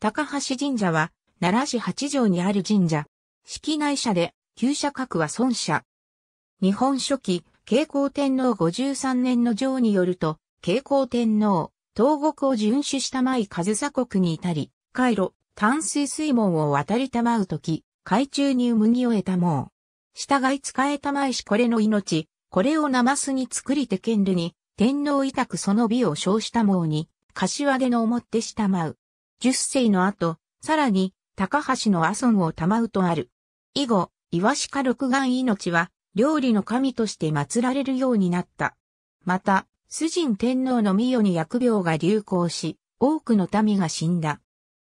高橋神社は、奈良市八条にある神社。式内社で、旧社格は孫社。日本初期、慶光天皇53年の上によると、慶光天皇、東国を遵守した舞風座国に至り、回路、淡水水門を渡りたまうとき、海中に麦を得たもう。従い使えたまいしこれの命、これをなますに作りて権利に、天皇委託その美を称したもうに、柏での思ってしたまう。十世の後、さらに、高橋の阿孫を賜うとある。以後、岩鹿六眼命は、料理の神として祀られるようになった。また、主人天皇の御代に薬病が流行し、多くの民が死んだ。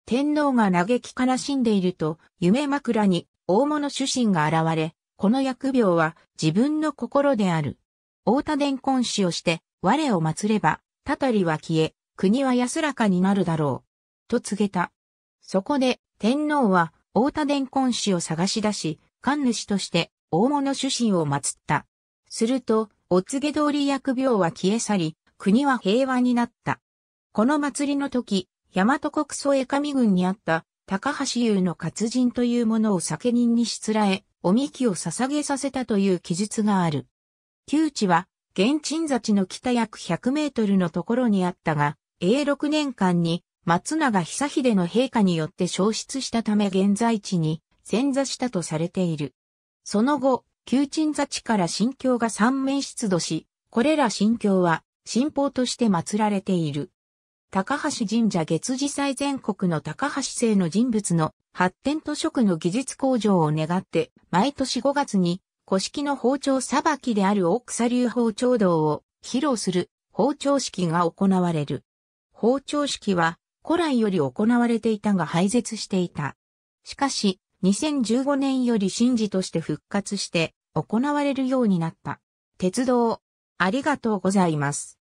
天皇が嘆き悲しんでいると、夢枕に大物主神が現れ、この薬病は自分の心である。大田伝婚師をして、我を祀れば、たたりは消え、国は安らかになるだろう。と告げた。そこで、天皇は、大田伝婚氏を探し出し、神主として、大物主神を祀った。すると、お告げ通り疫病は消え去り、国は平和になった。この祭りの時、大和国祖江上郡にあった、高橋優の活人というものを酒人にしつらえ、おみきを捧げさせたという記述がある。旧地は、現鎮座地の北約100メートルのところにあったが、永禄年間に松永久秀の陛下によって消失したため現在地に潜座したとされている。その後、旧鎮座地から神教が三面出土し、これら神教は神宝として祀られている。高橋神社月次祭全国の高橋姓の人物の発展と食の技術向上を願って、毎年5月に古式の包丁さばきである大草流包丁道を披露する包丁式が行われる。包丁式は古来より行われていたが廃絶していた。しかし、2015年より神事として復活して行われるようになった。鉄道、ありがとうございます。